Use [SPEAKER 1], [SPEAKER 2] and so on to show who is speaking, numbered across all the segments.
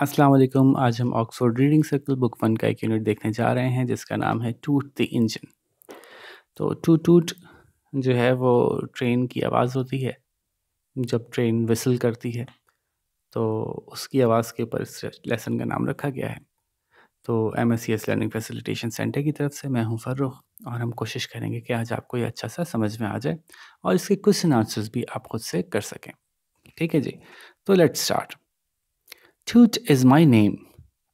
[SPEAKER 1] अस्सलाम वालेकुम आज हम Oxford reading circle book one का एक यूनिट देखने जा रहे हैं जिसका नाम है टूट द इंजन तो टू टूट जो है वो ट्रेन की आवाज़ होती है जब ट्रेन विसल करती है तो उसकी आवाज़ के ऊपर इस लेसन का नाम रखा गया है तो M S C S learning facilitation centre की तरफ से मैं हूँ फ़र्रुख और हम कोशिश करेंगे कि आज आपको ये अच्छा सा समझ में आ जाए और इसके कुछ आंसर्स भी आप खुद से कर सकें ठीक है जी तो let's start Toot is my name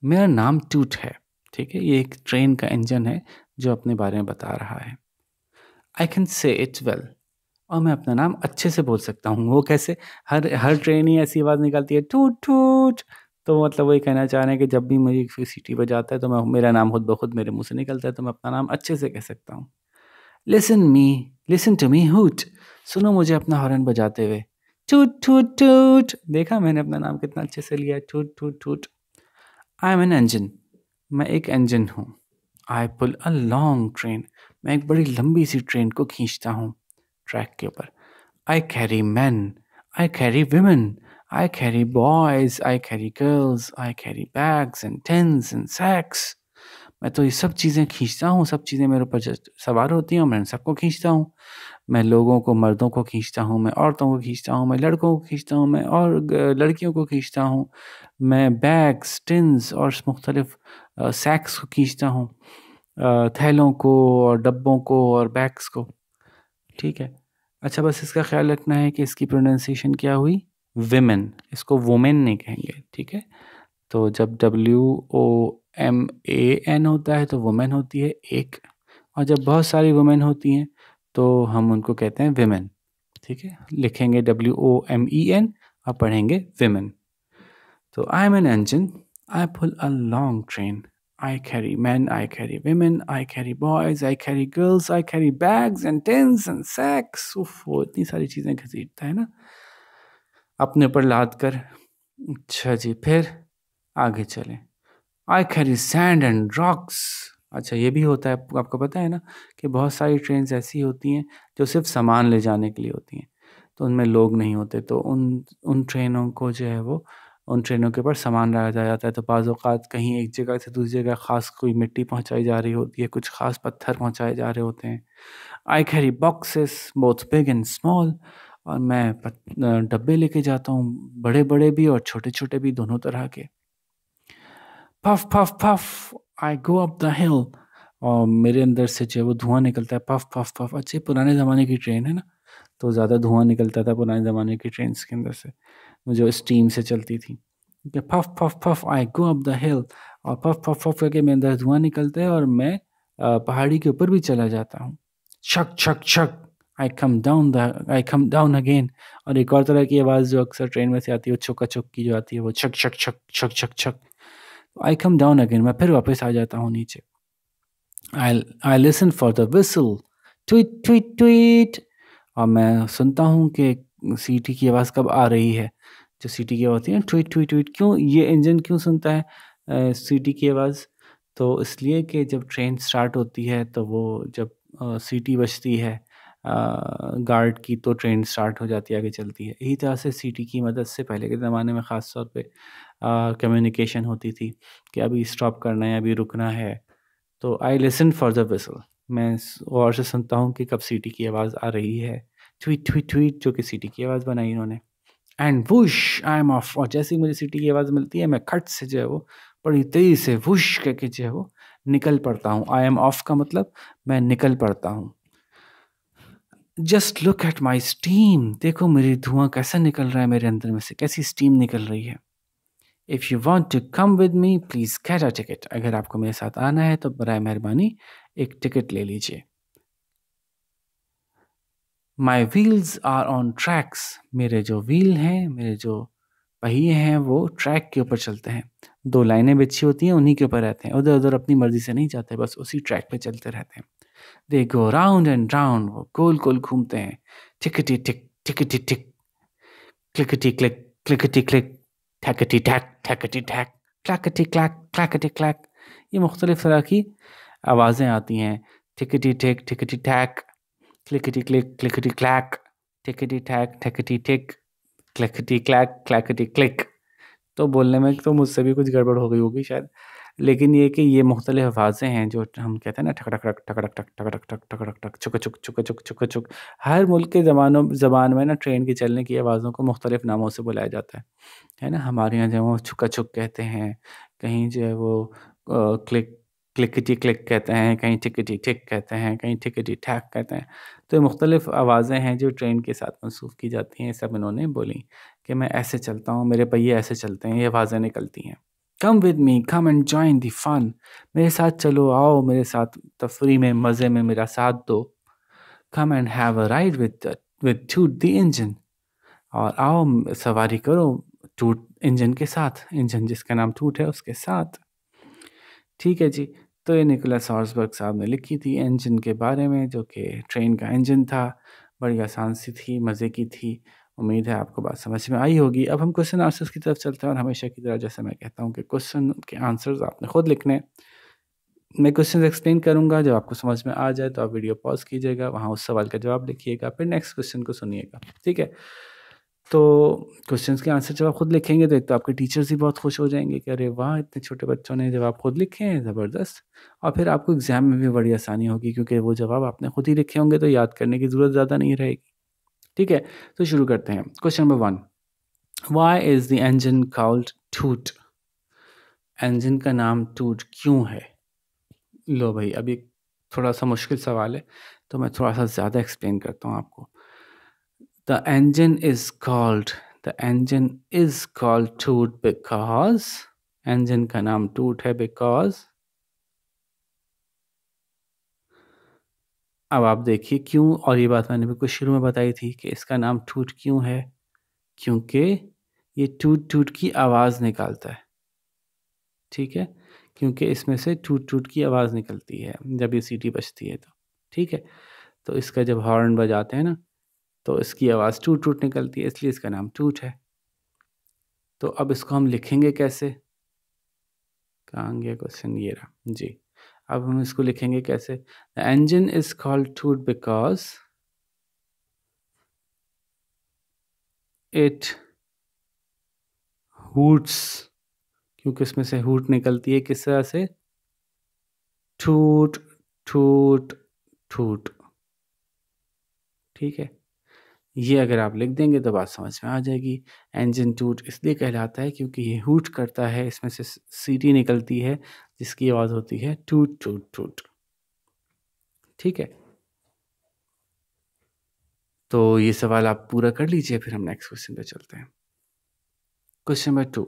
[SPEAKER 1] मेरा नाम टूट है ठीक है ये एक ट्रेन का इंजन है जो अपने बारे में बता रहा है I can say it well और मैं अपना नाम अच्छे से बोल सकता हूँ वो कैसे हर हर ट्रेन ही ऐसी आवाज़ निकालती है टूट टूट तो मतलब वही कहना चाह रहे हैं कि जब भी मुझे सीटी बजाता है तो मैं मेरा नाम खुद ब खुद मेरे मुंह से निकलता है तो मैं अपना नाम अच्छे से कह सकता हूँ listen me listen to me hoot सुनो मुझे अपना हॉर्न बजाते हुए टूट टूट टूट देखा मैंने अपना नाम कितना अच्छे से लिया टूट टूट टूट आई एम एन इंजन मैं एक इंजन हूँ आई पुल अ लॉन्ग ट्रेन मैं एक बड़ी लंबी सी ट्रेन को खींचता हूँ ट्रैक के ऊपर I carry man I carry women I carry boys I carry girls I carry bags and tents and sacks मैं तो ये सब चीज़ें खींचता हूँ सब चीज़ें मेरे ऊपर सवार होती हैं और मैं सबको खींचता हूँ मैं लोगों को मर्दों को खींचता हूँ मैं औरतों को खींचता हूँ मैं लड़कों को खींचता हूँ मैं और लड़कियों को खींचता हूँ मैं बैग्स टिन्स और मुख्तलिफ सैक्स को खींचता हूँ थैलों को और डब्बों को और बैग्स को ठीक है अच्छा बस इसका ख्याल रखना है कि इसकी प्रोनाउंसिएशन क्या हुई विमेन इसको वुमेन नहीं कहेंगे ठीक है तो जब W O M A N होता है तो वुमेन होती है एक और जब बहुत सारी वुमेन होती हैं तो हम उनको कहते हैं विमेन ठीक है लिखेंगे W O M E N और पढ़ेंगे विमेन तो I am an engine I pull a long train I carry man I carry women I carry boys I carry girls I carry bags and tents and sacks वो इतनी सारी चीज़ें घसीटता है ना अपने ऊपर लाद कर अच्छा जी फिर आगे चलें I carry sand and rocks अच्छा ये भी होता है आपको पता है ना कि बहुत सारी ट्रेन ऐसी होती हैं जो सिर्फ सामान ले जाने के लिए होती हैं तो उनमें लोग नहीं होते तो उन उन ट्रेनों को जो है वो उन ट्रेनों के ऊपर सामान लगाया जा जाता है तो बाज़ात कहीं एक जगह से दूसरी जगह ख़ास कोई मिट्टी पहुंचाई जा रही होती है कुछ ख़ास पत्थर पहुंचाए जा रहे होते हैं I carry boxes both big and small और मैं डब्बे लेके जाता हूँ बड़े बड़े भी और छोटे छोटे भी दोनों तरह के puff puff puff I go up the hill और मेरे अंदर से जो है वो धुआं निकलता है पफ पफ पफ अच्छे पुराने ज़माने की ट्रेन है ना तो ज़्यादा धुआं निकलता था पुराने ज़माने की ट्रेन के अंदर से जो स्टीम से चलती थी कि puff puff puff I go up the hill और पफ पफ पफ करके मेरे अंदर धुआं निकलता है और मैं पहाड़ी के ऊपर भी चला जाता हूँ छक छक छक I come down the I come down again और एक और तरह की आवाज़ जो अक्सर ट्रेन में से आती है वो छुका छुक की जो आती है वो छक छक छक छक छक छक आई कम डाउन अगेन मैं फिर वापस आ जाता हूँ नीचे I I listen for the whistle tweet tweet tweet और मैं सुनता हूँ कि सीटी की आवाज़ कब आ रही है जो सीटी की आवाज़ होती है ट्वीट ट्वीट ट्वीट क्यों ये इंजन क्यों सुनता है सीटी की आवाज़ तो इसलिए कि जब ट्रेन स्टार्ट होती है तो वो जब सीटी बजती है गार्ड की तो ट्रेन स्टार्ट हो जाती है आगे चलती है यही तरह से सीटी की मदद से पहले के ज़माने में ख़ास तौर पर कम्युनिकेशन होती थी कि अभी स्टॉप करना है अभी रुकना है तो I listen for the whistle मैं गौर से सुनता हूँ कि कब सीटी की आवाज़ आ रही है ट्वीट ट्वीट ट्वीट जो कि सीटी की आवाज़ बनाई इन्होंने and whoosh I am off और जैसे ही मुझे सीटी की आवाज़ मिलती है मैं खट से जो है वो बड़ी तेज़ी से वुश करके जो है वो निकल पड़ता हूँ आई एम ऑफ का मतलब मैं निकल पड़ता हूँ just look at my steam देखो मेरी धुआं कैसा निकल रहा है मेरे अंदर में से कैसी स्टीम निकल रही है if you want to come with me please get a ticket अगर आपको मेरे साथ आना है तो बर मेहरबानी एक टिकट ले लीजिए my wheels are on tracks मेरे जो व्हील हैं मेरे जो पहिए हैं वो ट्रैक के ऊपर चलते हैं दो लाइनें बिछी होती हैं उन्हीं के ऊपर रहते हैं उधर उधर अपनी मर्जी से नहीं जाते बस उसी ट्रैक पे चलते रहते हैं they go round and round वो गोल गोल घूमते हैं tickety tick tickety tick clickety click clickety click tackety tack tackety tack clackety clack clackety clack ये मुख्तलिफ़ तरह की आवाज़ें आती हैं ठिकटी ठिक ठिकटी टैक क्लिकटी क्लिक क्लिकटी क्लैक ठिकटी टैक ठिकटी ठिक क्लैकटी क्लैक क्लैकटी क्लिक तो बोलने में तो मुझसे भी कुछ गड़बड़ हो गई होगी शायद लेकिन ये कि ये मुख्तलि आवाज़ें हैं जो हम कहते हैं ना ठक ठक ठक ठक ठक ठक ठक ठक ठक ठक ठक छुक छुक छुक छुक छुक छुक हर मुल्क के जमानों जबान में ना ट्रेन के चलने की आवाज़ों को मुख्तलिफ नामों से बुलाया जाता है है ना हमारे यहाँ जो है वो छुका छुक कहते हैं कहीं जो है वो क्लिक क्लिकटी क्लिक कहते हैं कहीं टिकटी ठिक कहते हैं कहीं टिकटी ठैक कहते हैं तो ये मुख्तलिफ आवाज़ें हैं जो ट्रेन के साथ मनसूख की जाती हैं सब इन्होंने बोली कि मैं ऐसे चलता हूँ मेरे पहिए ऐसे चलते हैं ये आवाज़ें निकलती हैं come with me come and join the fun मेरे साथ चलो आओ मेरे साथ तफरी में मज़े में मेरा साथ दो come and have a ride with with Toot the engine और आओ सवारी करो टूट इंजन के साथ इंजन जिसका नाम टूट है उसके साथ ठीक है जी तो ये निकोलस हॉर्सबर्ग साहब ने लिखी थी इंजन के बारे में जो कि ट्रेन का इंजन था बड़ी आसान सी थी मज़े की थी उम्मीद है आपको बात समझ में आई होगी अब हम क्वेश्चन आंसर्स की तरफ चलते हैं और हमेशा की तरह जैसे मैं कहता हूँ कि क्वेश्चन के आंसर्स आपने खुद लिखने मैं क्वेश्चन एक्सप्लेन करूंगा जब आपको समझ में आ जाए तो आप वीडियो पॉज कीजिएगा वहाँ उस सवाल का जवाब लिखिएगा फिर नेक्स्ट क्वेश्चन को सुनिएगा ठीक है तो क्वेश्चन के आंसर जब आप खुद लिखेंगे तो एक तो आपके टीचर्स भी बहुत खुश हो जाएंगे कि अरे वाह इतने छोटे बच्चों ने जवाब खुद लिखे हैं ज़बरदस्त और फिर आपको एग्ज़ाम में भी बड़ी आसानी होगी क्योंकि वो जवाब आपने खुद ही लिखे होंगे तो याद करने की ज़रूरत ज़्यादा नहीं रहेगी ठीक है तो शुरू करते हैं question number one why is the engine called Toot engine का नाम टूट क्यों है लो भाई अभी थोड़ा सा मुश्किल सवाल है तो मैं थोड़ा सा ज़्यादा एक्सप्लेन करता हूँ आपको the engine is called the engine is called Toot because engine का नाम टूट है बिकॉज अब आप देखिए क्यों और ये बात मैंने बिल्कुल शुरू में बताई थी कि इसका नाम टूट क्यों है क्योंकि ये टूट टूट की आवाज़ निकालता है ठीक है क्योंकि इसमें से टूट टूट की आवाज़ निकलती है जब ये सीटी बजती है तो ठीक है तो इसका जब हॉर्न बजाते हैं ना तो इसकी आवाज़ टूट टूट निकलती है इसलिए इसका नाम टूट है तो अब इसको हम लिखेंगे कैसे कहाँ गया क्वेश्चन ये रहा जी अब हम इसको लिखेंगे कैसे the engine is called Toot because it hoots क्योंकि इसमें से हुट निकलती है किस तरह से ठूट ठूट ठूट ठीक है ये अगर आप लिख देंगे तो बात समझ में आ जाएगी इंजन टूट इसलिए कहलाता है क्योंकि ये हूट करता है इसमें से सीटी निकलती है जिसकी आवाज़ होती है टूट टूट टूट ठीक है तो ये सवाल आप पूरा कर लीजिए फिर हम नेक्स्ट क्वेश्चन पे चलते हैं question number two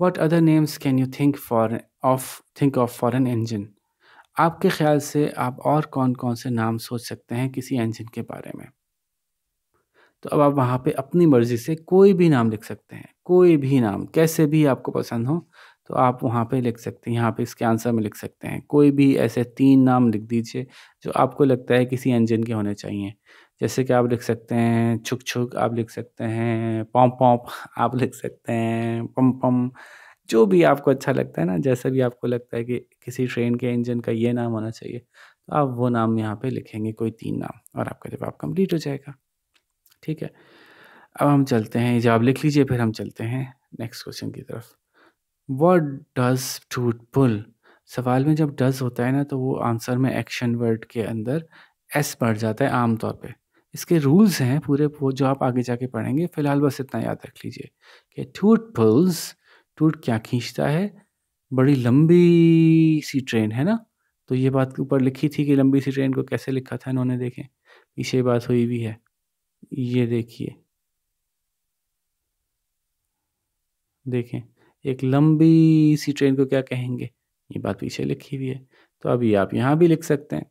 [SPEAKER 1] what other names can you think for of think of for an engine आपके ख्याल से आप और कौन कौन से नाम सोच सकते हैं किसी इंजन के बारे में तो अब आप वहाँ पे अपनी मर्ज़ी से कोई भी नाम लिख सकते हैं कोई भी नाम कैसे भी आपको पसंद हो तो आप वहाँ पे लिख सकते हैं यहाँ पे इसके आंसर में लिख सकते हैं कोई भी ऐसे तीन नाम लिख दीजिए जो आपको लगता है किसी इंजन के होने चाहिए जैसे कि आप लिख सकते हैं छुक छुक आप लिख सकते हैं पॉम पॉम्प आप लिख सकते हैं पम पम जो भी आपको अच्छा लगता है ना जैसा भी आपको लगता है कि किसी ट्रेन के इंजन का ये नाम होना चाहिए तो आप वो नाम यहाँ पे लिखेंगे कोई तीन नाम और आपका जवाब कंप्लीट हो जाएगा ठीक है अब हम चलते हैं जवाब लिख लीजिए फिर हम चलते हैं नेक्स्ट क्वेश्चन की तरफ वट डज टूट पुल सवाल में जब डज होता है ना तो वो आंसर में एक्शन वर्ड के अंदर एस बढ़ जाता है आमतौर पे इसके रूल्स हैं पूरे वो जो आप आगे जाके पढ़ेंगे फिलहाल बस इतना याद रख लीजिए कि टूट पुल्स टूट क्या खींचता है बड़ी लंबी सी ट्रेन है ना तो ये बात के ऊपर लिखी थी कि लंबी सी ट्रेन को कैसे लिखा था इन्होंने देखें पीछे बात हुई भी है ये देखिए देखें एक लंबी सी ट्रेन को क्या कहेंगे ये बात पीछे लिखी हुई है तो अभी आप यहाँ भी लिख सकते हैं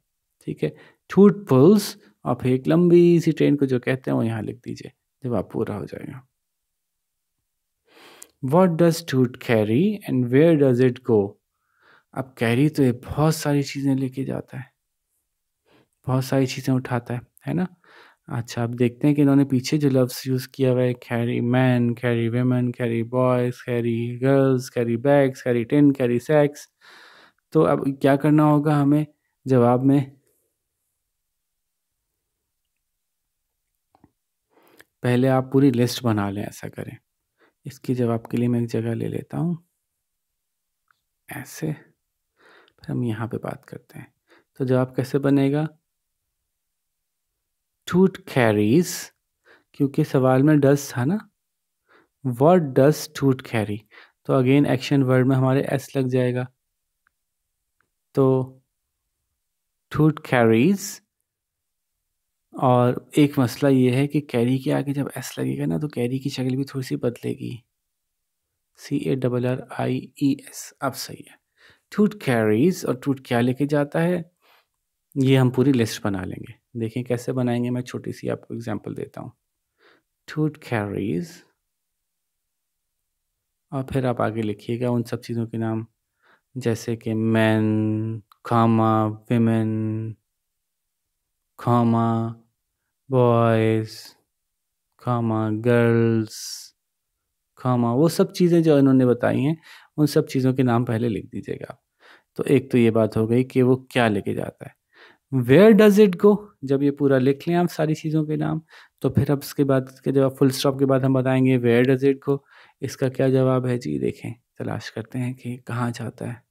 [SPEAKER 1] ठीक है टूट पुल्स और फिर एक लंबी सी ट्रेन को जो कहते हैं वो यहाँ लिख दीजिए जब आप पूरा हो जाएगा what does Toot carry and where does it go अब कैरी तो ये बहुत सारी चीज़ें लेके जाता है बहुत सारी चीज़ें उठाता है है ना अच्छा, अब देखते हैं कि इन्होंने पीछे जो लफ्स यूज़ किया हुआ है carry man, carry women, carry boys, carry girls, carry bags, carry tents carry sacks तो अब क्या करना होगा हमें जवाब में? पहले आप पूरी लिस्ट बना लें, ऐसा करें। इसके जवाब के लिए मैं एक जगह ले लेता हूँ। ऐसे, फिर हम यहाँ पे बात करते हैं। तो जवाब कैसे बनेगा? टूट कैरीज क्योंकि सवाल में डस था ना वट डस टूट कैरी तो अगेन एक्शन वर्ड में हमारे एस लग जाएगा तो टूट कैरीज और एक मसला ये है कि कैरी के आगे जब एस लगेगा ना तो कैरी की शक्ल भी थोड़ी सी बदलेगी C A double R I E S अब सही है टूट कैरीज और टूट क्या लेके जाता है ये हम पूरी लिस्ट बना लेंगे देखें कैसे बनाएंगे मैं छोटी सी आपको एग्जांपल देता हूँ टूट कैरीज और फिर आप आगे लिखिएगा उन सब चीज़ों के नाम जैसे कि मैन खामा विमेन खामा बॉयज़ खामा गर्ल्स खामा वो सब चीज़ें जो इन्होंने बताई हैं उन सब चीज़ों के नाम पहले लिख दीजिएगा तो एक तो ये बात हो गई कि वो क्या लेके जाता है वेयर डज इट गो जब ये पूरा लिख लें आप सारी चीज़ों के नाम तो फिर अब इसके बाद इसके जवाब फुल स्टॉप के बाद हम बताएंगे वेयर डज इट गो इसका क्या जवाब है जी देखें तलाश करते हैं कि कहाँ जाता है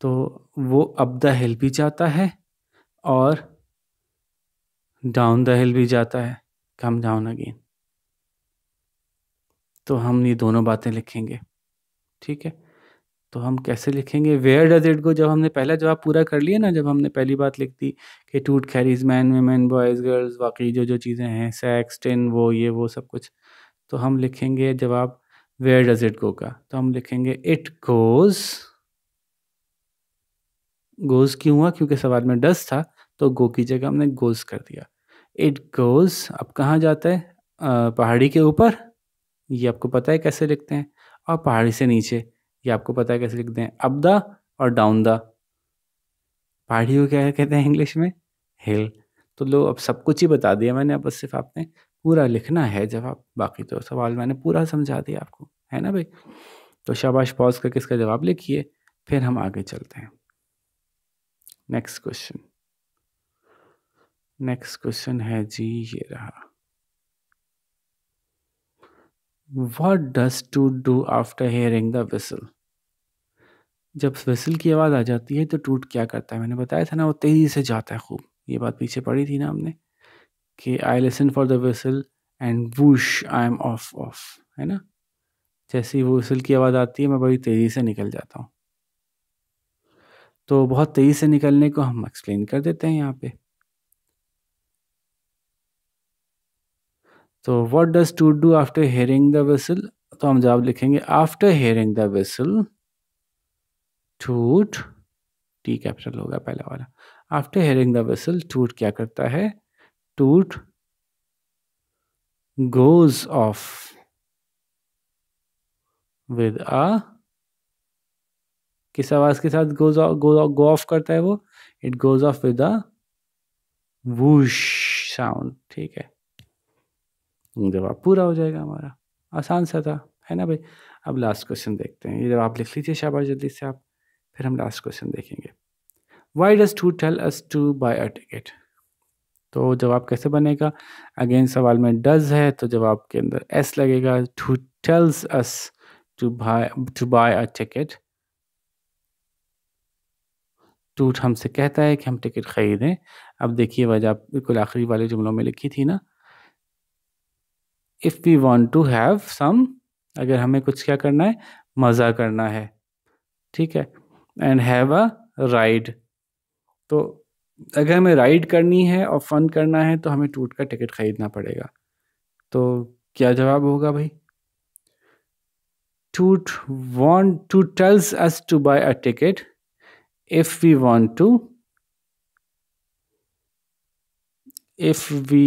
[SPEAKER 1] तो वो अप द हिल भी जाता है और डाउन द हिल भी जाता है कम डाउन अगेन तो हम ये दोनों बातें लिखेंगे ठीक है तो हम कैसे लिखेंगे वेयर डज इट गो जब हमने पहला जवाब पूरा कर लिया ना जब हमने पहली बात लिख दी कि Toot carries man women boys girls वाकई जो जो चीज़ें हैं सेक्स टेन वो ये वो सब कुछ तो हम लिखेंगे जवाब वेयर डज इट गो का तो हम लिखेंगे इट गोज़ गोज़ क्यों हुआ क्योंकि सवाल में डस था तो गो की जगह हमने गोज़ कर दिया इट गोज़ अब कहाँ जाता है आ, पहाड़ी के ऊपर ये आपको पता है कैसे लिखते हैं और पहाड़ी से नीचे ये आपको पता है कैसे लिखते हैं अप द और डाउन द पहाड़ी को क्या कहते हैं इंग्लिश में हिल तो लो अब सब कुछ ही बता दिया मैंने अब बस सिर्फ आपने पूरा लिखना है जब आप बाकी तो सवाल मैंने पूरा समझा दिया आपको है ना भाई तो शाबाश पॉज करके इसका जवाब लिखिए फिर हम आगे चलते हैं नेक्स्ट क्वेश्चन नेक्स्ट क्वेश्चन है जी ये रहा what does Toot do after hearing the whistle जब विसल की आवाज़ आ जाती है तो टूट क्या करता है मैंने बताया था ना वो तेज़ी से जाता है खूब ये बात पीछे पड़ी थी ना हमने कि I listen for the whistle and whoosh I am off off है ना जैसे ही वो विसल की आवाज़ आती है मैं बड़ी तेज़ी से निकल जाता हूँ तो बहुत तेज़ी से निकलने को हम एक्सप्लेन कर देते हैं यहाँ पे तो what does Toot do after hearing the whistle तो हम जवाब लिखेंगे after hearing the whistle Toot T capital होगा पहला वाला आफ्टर हेयरिंग द वेसल टूट क्या करता है टूट गोज ऑफ विद अ किस आवाज के साथ गोज गो गो ऑफ करता है वो it goes off with a whoosh sound ठीक है जवाब पूरा हो जाएगा हमारा आसान सा था है ना भाई अब लास्ट क्वेश्चन देखते हैं ये जवाब लिख लीजिए शाबाश जल्दी से आप फिर हम लास्ट क्वेश्चन देखेंगे why does Toot tell us to buy a ticket तो जवाब कैसे बनेगा अगेन सवाल में डज है तो जवाब के अंदर एस लगेगा Toot tells us to buy to buy a ticket Toot हमसे कहता है कि हम टिकट ख़रीदें अब देखिए वजह बिल्कुल आखिरी वाले जुमलों में लिखी थी ना if we want to have some अगर हमें कुछ क्या करना है मज़ा करना है ठीक है एंड हैव अ राइड तो अगर हमें राइड करनी है और फन करना है तो हमें टूट का टिकट ख़रीदना पड़ेगा तो क्या जवाब होगा भाई Toot want to tells us to buy a ticket if we want to if we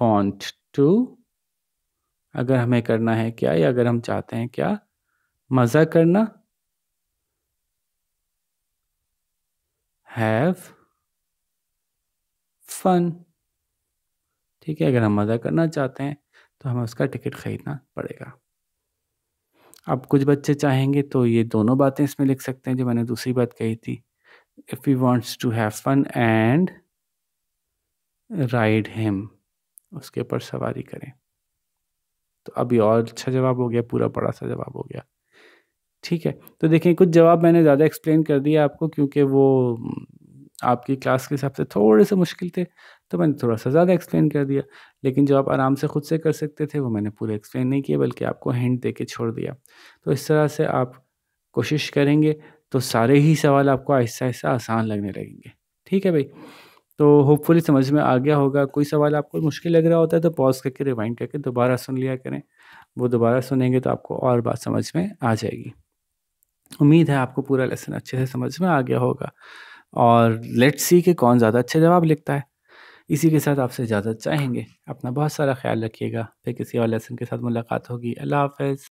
[SPEAKER 1] want to अगर हमें करना है क्या या अगर हम चाहते हैं क्या मज़ा करना हैव फन ठीक है अगर हम मज़ा करना चाहते हैं तो हमें उसका टिकट ख़रीदना पड़ेगा अब कुछ बच्चे चाहेंगे तो ये दोनों बातें इसमें लिख सकते हैं जो मैंने दूसरी बात कही थी if you wants to have fun and ride him उसके ऊपर सवारी करें तो अभी और अच्छा जवाब हो गया पूरा बड़ा सा जवाब हो गया ठीक है तो देखें कुछ जवाब मैंने ज़्यादा एक्सप्लेन कर दिया आपको क्योंकि वो हम्म, आपकी क्लास के हिसाब से थोड़े से मुश्किल थे तो मैंने थोड़ा सा ज़्यादा एक्सप्लेन कर दिया लेकिन जो आप आराम से खुद से कर सकते थे वो मैंने पूरे एक्सप्लेन नहीं किया बल्कि आपको हैंड दे के छोड़ दिया तो इस तरह से आप कोशिश करेंगे तो सारे ही सवाल आपको आहिस्ता आहिस्ता आसान लगने लगेंगे ठीक है भाई तो होपफुली समझ में आ गया होगा कोई सवाल आपको मुश्किल लग रहा होता है तो पॉज करके रिवाइंड करके दोबारा सुन लिया करें वो दोबारा सुनेंगे तो आपको और बात समझ में आ जाएगी उम्मीद है आपको पूरा लेसन अच्छे से समझ में आ गया होगा और लेट्स सी कि कौन ज़्यादा अच्छे जवाब लिखता है इसी के साथ आपसे इजाज़त चाहेंगे अपना बहुत सारा ख्याल रखिएगा फिर किसी और लेसन के साथ मुलाकात होगी अल्लाह हाफ